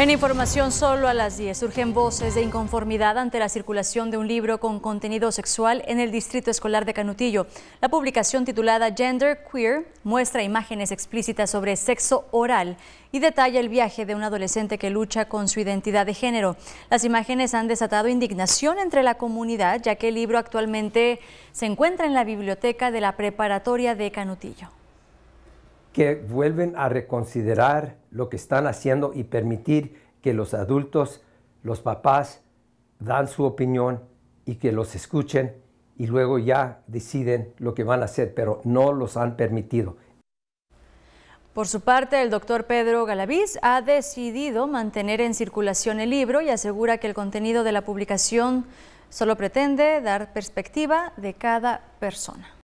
En información solo a las 10 surgen voces de inconformidad ante la circulación de un libro con contenido sexual en el Distrito Escolar de Canutillo. La publicación titulada Gender Queer muestra imágenes explícitas sobre sexo oral y detalla el viaje de un adolescente que lucha con su identidad de género. Las imágenes han desatado indignación entre la comunidad ya que el libro actualmente se encuentra en la biblioteca de la preparatoria de Canutillo que vuelven a reconsiderar lo que están haciendo y permitir que los adultos, los papás, dan su opinión y que los escuchen y luego ya deciden lo que van a hacer, pero no los han permitido. Por su parte, el doctor Pedro Galaviz ha decidido mantener en circulación el libro y asegura que el contenido de la publicación solo pretende dar perspectiva de cada persona.